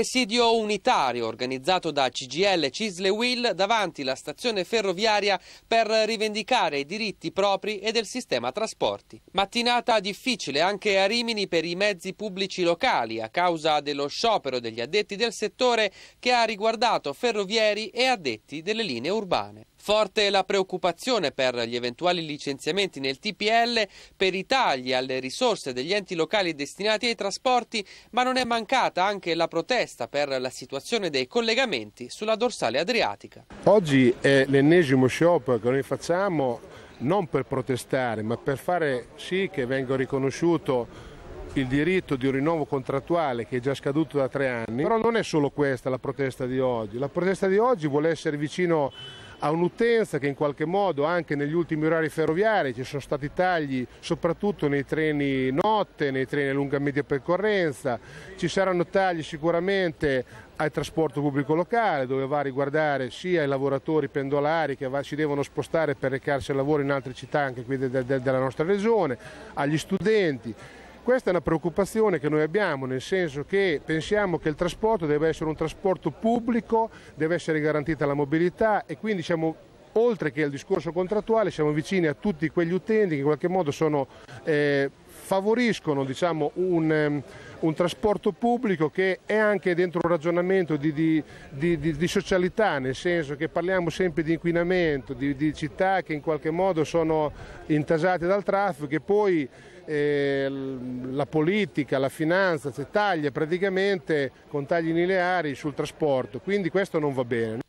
presidio unitario organizzato da CGL Cisle Will davanti alla stazione ferroviaria per rivendicare i diritti propri e del sistema trasporti. Mattinata difficile anche a Rimini per i mezzi pubblici locali a causa dello sciopero degli addetti del settore che ha riguardato ferrovieri e addetti delle linee urbane. Forte la preoccupazione per gli eventuali licenziamenti nel TPL, per i tagli alle risorse degli enti locali destinati ai trasporti, ma non è mancata anche la protesta per la situazione dei collegamenti sulla dorsale adriatica. Oggi è l'ennesimo sciopero che noi facciamo non per protestare, ma per fare sì che venga riconosciuto il diritto di un rinnovo contrattuale che è già scaduto da tre anni. Però non è solo questa la protesta di oggi, la protesta di oggi vuole essere vicino a un'utenza che in qualche modo anche negli ultimi orari ferroviari ci sono stati tagli soprattutto nei treni notte, nei treni a lunga e media percorrenza, ci saranno tagli sicuramente al trasporto pubblico locale dove va a riguardare sia i lavoratori pendolari che si devono spostare per recarsi al lavoro in altre città anche qui della nostra regione, agli studenti questa è una preoccupazione che noi abbiamo, nel senso che pensiamo che il trasporto deve essere un trasporto pubblico, deve essere garantita la mobilità e quindi siamo oltre che al discorso contrattuale siamo vicini a tutti quegli utenti che in qualche modo sono eh, favoriscono diciamo, un, ehm, un, trasporto pubblico che è anche dentro un ragionamento di, di, di, di socialità, nel senso che parliamo sempre di inquinamento, di, città che in qualche modo sono intasate dal traffico e poi eh, la politica, la finanza si taglia praticamente con tagli lineari sul trasporto, quindi questo non va bene.